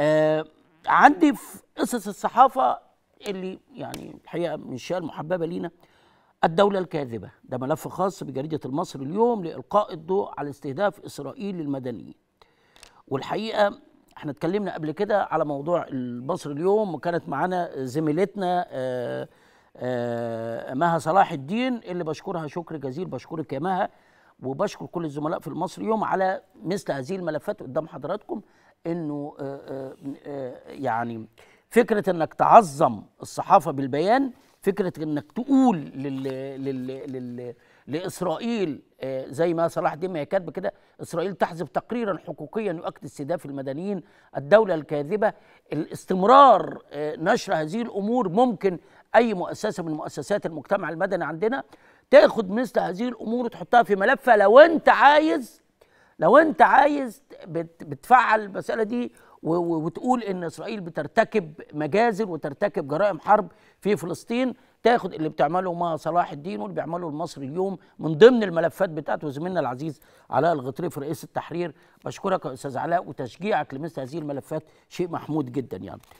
آه عندي في قصص الصحافه اللي يعني الحقيقه من الشيء المحببه لينا الدولة الكاذبة ده ملف خاص بجريدة المصري اليوم لإلقاء الضوء على استهداف إسرائيل للمدنيين والحقيقة احنا اتكلمنا قبل كده على موضوع المصري اليوم وكانت معانا زميلتنا آه آه مها صلاح الدين اللي بشكرها شكر جزيل بشكرك يا مها وبشكر كل الزملاء في المصري اليوم على مثل هذه الملفات قدام حضراتكم انه آه، آه، آه، يعني فكره انك تعظم الصحافه بالبيان فكره انك تقول لل لل لل لاسرائيل زي ما صلاح الدين ما كاتب كده اسرائيل تحذف تقريرا حقوقيا يؤكد استهداف المدنيين الدوله الكاذبه الاستمرار نشر هذه الامور ممكن اي مؤسسه من مؤسسات المجتمع المدني عندنا تاخد مثل هذه الامور وتحطها في ملفها لو انت عايز لو انت عايز بتفعل المساله دي وتقول ان اسرائيل بترتكب مجازر وترتكب جرائم حرب في فلسطين تاخد اللي بتعمله ما صلاح الدين واللي بيعمله المصري اليوم من ضمن الملفات بتاعته زميلنا العزيز علاء الغطريف رئيس التحرير بشكرك يا استاذ علاء وتشجيعك لمثل هذه الملفات شيء محمود جدا يعني